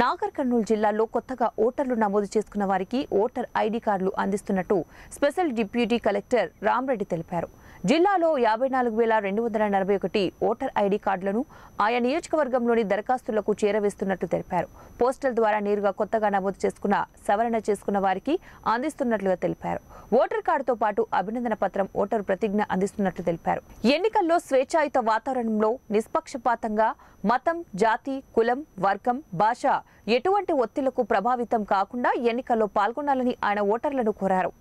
నాగర్ కర్నూలు జిల్లాలో కొత్తగా ఓటర్లు నమోదు చేసుకున్న వారికి ఓటర్ ఐడి కార్డులు అందిస్తున్నట్టు స్పెషల్ డిప్యూటీ కలెక్టర్ రామ్రెడ్డి తెలిపారు జిల్లాలో యాభై నాలుగు వేల రెండు వందల నలభై ఒకటి ఓటర్ ఐడి కార్డులను ఆయా నియోజకవర్గంలోని దరఖాస్తులకు చేరవేస్తున్నట్లు తెలిపారు పోస్టల్ ద్వారా నేరుగా కొత్తగా నమోదు చేసుకున్న సవరణ చేసుకున్న వారికి అందిస్తున్నట్లుగా తెలిపారు ఓటర్ కార్డుతో పాటు అభినందన పత్రం ఓటర్ ప్రతిజ్ఞ అందిస్తున్నట్లు తెలిపారు ఎన్నికల్లో స్వేచ్ఛాయుత వాతావరణంలో నిష్పక్షపాతంగా మతం జాతి కులం వర్గం భాష ఎటువంటి ఒత్తిళ్లకు ప్రభావితం కాకుండా ఎన్నికల్లో పాల్గొనాలని ఆయన ఓటర్లను కోరారు